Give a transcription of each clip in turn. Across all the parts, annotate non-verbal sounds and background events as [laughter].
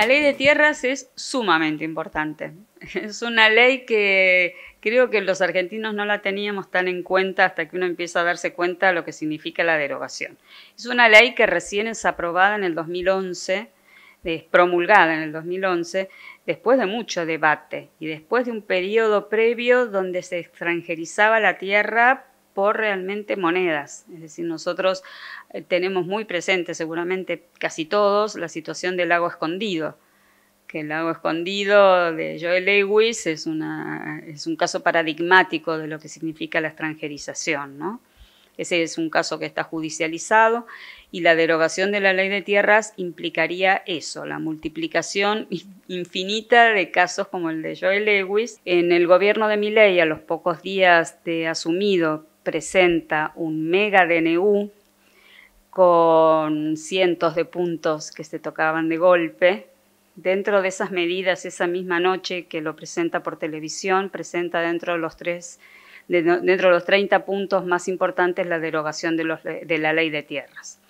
La ley de tierras es sumamente importante. [laughs] Es una ley que creo que los argentinos no la teníamos tan en cuenta hasta que uno empieza a darse cuenta de lo que significa la derogación. Es una ley que recién es aprobada en el 2011, promulgada en el 2011, después de mucho debate y después de un periodo previo donde se extranjerizaba la tierra por realmente monedas. Es decir, nosotros eh, tenemos muy presente, seguramente casi todos, la situación del lago escondido que el lago escondido de Joel Lewis es, una, es un caso paradigmático de lo que significa la extranjerización. ¿no? Ese es un caso que está judicializado y la derogación de la ley de tierras implicaría eso, la multiplicación [laughs] infinita de casos como el de Joel Lewis. En el gobierno de Milley a los pocos días de asumido presenta un mega DNU con cientos de puntos que se tocaban de golpe. Dentro de esas medidas, esa misma noche que lo presenta por televisión, presenta dentro de los, tres, dentro de los 30 puntos más importantes la derogación de, la ley de tierras.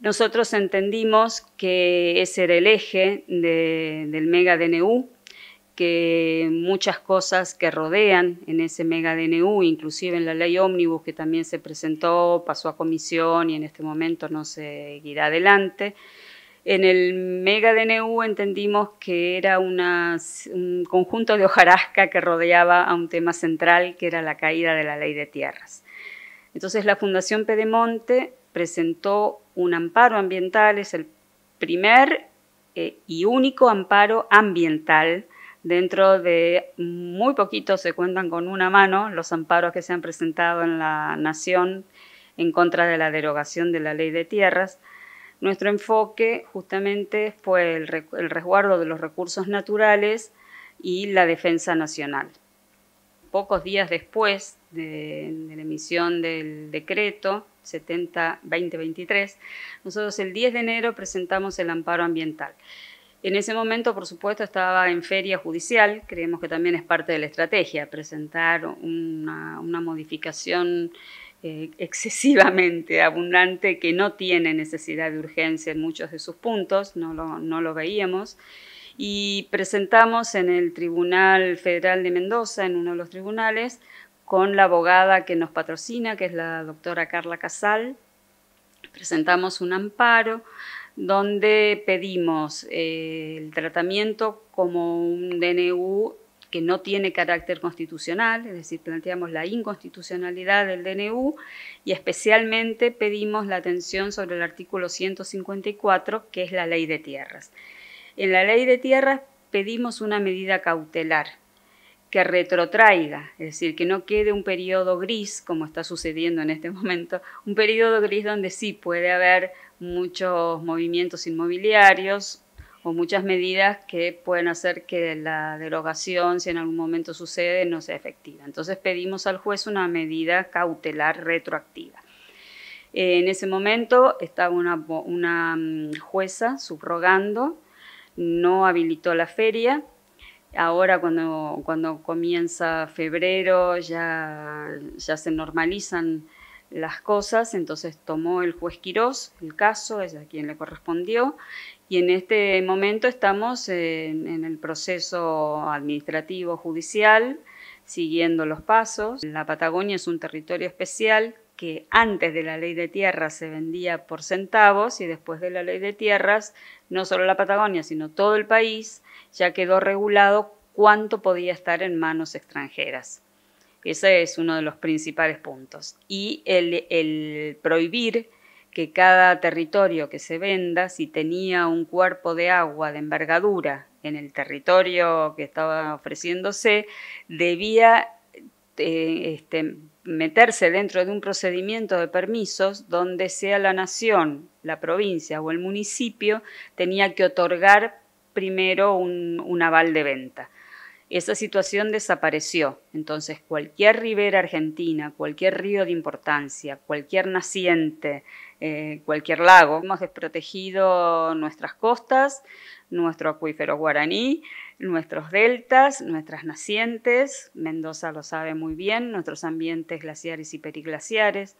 Nosotros entendimos que ese era el eje del mega DNU, que muchas cosas que rodean en ese mega DNU, inclusive en la ley ómnibus que también se presentó, pasó a comisión y en este momento no seguirá adelante. En el mega DNU entendimos que era un conjunto de hojarasca que rodeaba a un tema central que era la caída de la ley de tierras. Entonces la Fundación Pedemonte presentó un amparo ambiental, es el primer eh, y único amparo ambiental Dentro de muy poquito se cuentan con una mano los amparos que se han presentado en la Nación en contra de la derogación de la ley de tierras. Nuestro enfoque justamente fue el, resguardo de los recursos naturales y la defensa nacional. Pocos días después de, la emisión del decreto 70-2023, nosotros el 10 de enero presentamos el amparo ambiental. En ese momento, por supuesto, estaba en feria judicial, creemos que también es parte de la estrategia, presentar una, modificación eh, excesivamente abundante que no tiene necesidad de urgencia en muchos de sus puntos, no no lo veíamos. Y presentamos en el Tribunal Federal de Mendoza, en uno de los tribunales, con la abogada que nos patrocina, que es la doctora Carla Casal, presentamos un amparo donde pedimos eh, el tratamiento como un DNU que no tiene carácter constitucional, es decir, planteamos la inconstitucionalidad del DNU y especialmente pedimos la atención sobre el artículo 154, que es la ley de tierras. En la ley de tierras pedimos una medida cautelar que retrotraiga, es decir, que no quede un periodo gris, como está sucediendo en este momento, un periodo gris donde sí puede haber muchos movimientos inmobiliarios o muchas medidas que pueden hacer que la derogación, si en algún momento sucede, no sea efectiva. Entonces pedimos al juez una medida cautelar retroactiva. En ese momento estaba una, mm, jueza subrogando, no habilitó la feria. Ahora cuando, cuando comienza febrero ya, ya se normalizan las cosas, entonces tomó el juez Quirós el caso, es a quien le correspondió, y en este momento estamos en, el proceso administrativo judicial, siguiendo los pasos. La Patagonia es un territorio especial que antes de la ley de tierras se vendía por centavos y después de la ley de tierras, no solo la Patagonia, sino todo el país, ya quedó regulado cuánto podía estar en manos extranjeras. Ese es uno de los principales puntos. Y el, prohibir que cada territorio que se venda, si tenía un cuerpo de agua de envergadura en el territorio que estaba ofreciéndose, debía eh, este, meterse dentro de un procedimiento de permisos donde sea la nación, la provincia o el municipio tenía que otorgar primero un aval de venta. Esa situación desapareció. Entonces, cualquier ribera argentina, cualquier río de importancia, cualquier naciente, eh, cualquier lago, hemos desprotegido nuestras costas, nuestro acuífero guaraní, nuestros deltas, nuestras nacientes, Mendoza lo sabe muy bien, nuestros ambientes glaciares y periglaciares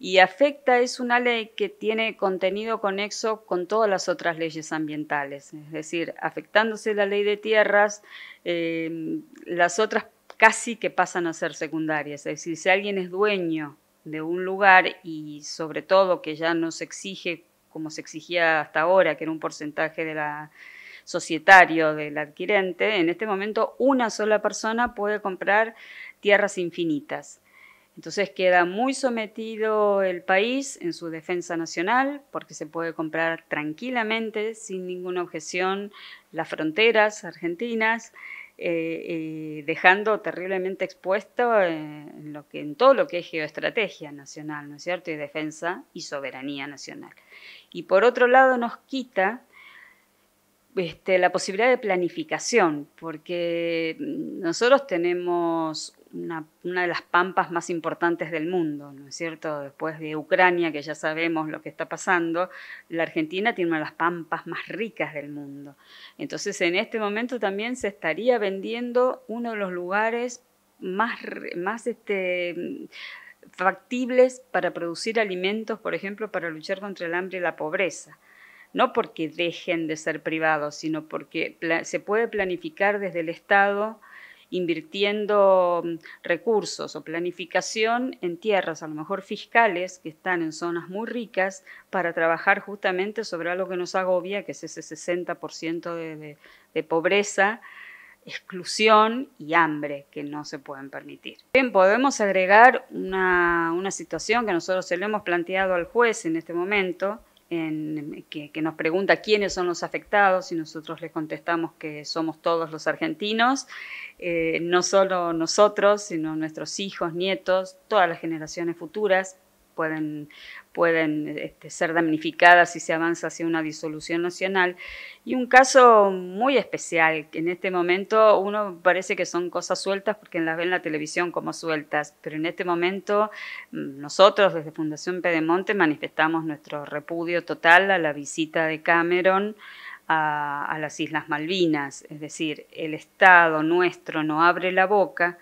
y afecta es una ley que tiene contenido conexo con todas las otras leyes ambientales, es decir, afectándose la ley de tierras, eh, las otras casi que pasan a ser secundarias, es decir, si alguien es dueño de un lugar y sobre todo que ya no se exige como se exigía hasta ahora, que era un porcentaje de la societario del adquirente, en este momento una sola persona puede comprar tierras infinitas. Entonces queda muy sometido el país en su defensa nacional porque se puede comprar tranquilamente, sin ninguna objeción, las fronteras argentinas, eh, dejando terriblemente expuesto eh, en, en todo lo que es geoestrategia nacional, ¿no es cierto? Y defensa y soberanía nacional. Y por otro lado nos quita este, la posibilidad de planificación, porque nosotros tenemos una, de las pampas más importantes del mundo, ¿no es cierto? Después de Ucrania, que ya sabemos lo que está pasando, la Argentina tiene una de las pampas más ricas del mundo. Entonces, en este momento también se estaría vendiendo uno de los lugares más, este, factibles para producir alimentos, por ejemplo, para luchar contra el hambre y la pobreza no porque dejen de ser privados, sino porque se puede planificar desde el Estado invirtiendo mm, recursos o planificación en tierras, a lo mejor fiscales, que están en zonas muy ricas, para trabajar justamente sobre algo que nos agobia, que es ese 60% de, pobreza exclusión y hambre que no se pueden permitir. Bien, podemos agregar una, una, situación que nosotros se lo hemos planteado al juez en este momento, en, que, nos pregunta quiénes son los afectados y nosotros les contestamos que somos todos los argentinos, eh, no solo nosotros, sino nuestros hijos, nietos, todas las generaciones futuras pueden, pueden este, ser damnificadas si se avanza hacia una disolución nacional. Y un caso muy especial, que en este momento uno parece que son cosas sueltas porque las ve en la televisión como sueltas, pero en este momento mm, nosotros desde Fundación Pedemonte manifestamos nuestro repudio total a la visita de Cameron a, las Islas Malvinas, es decir, el Estado nuestro no abre la boca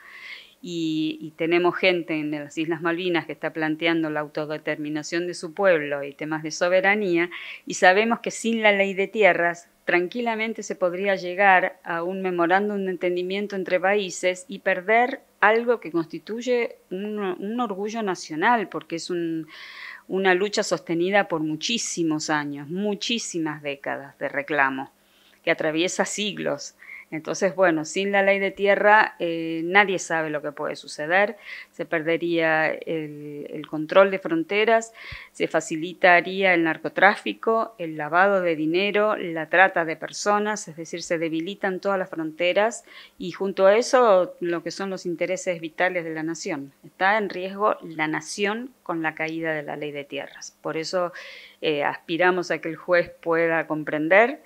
y, tenemos gente en las Islas Malvinas que está planteando la autodeterminación de su pueblo y temas de soberanía, y sabemos que sin la ley de tierras tranquilamente se podría llegar a un memorándum de entendimiento entre países y perder algo que constituye un, orgullo nacional, porque es una lucha sostenida por muchísimos años, muchísimas décadas de reclamo, que atraviesa siglos. Entonces, bueno, sin la ley de tierra eh, nadie sabe lo que puede suceder, se perdería el, control de fronteras, se facilitaría el narcotráfico, el lavado de dinero, la trata de personas, es decir, se debilitan todas las fronteras y junto a eso lo que son los intereses vitales de la nación. Está en riesgo la nación con la caída de la ley de tierras. Por eso eh, aspiramos a que el juez pueda comprender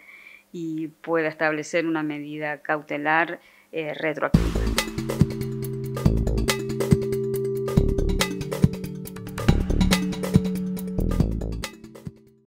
y pueda establecer una medida cautelar eh, retroactiva.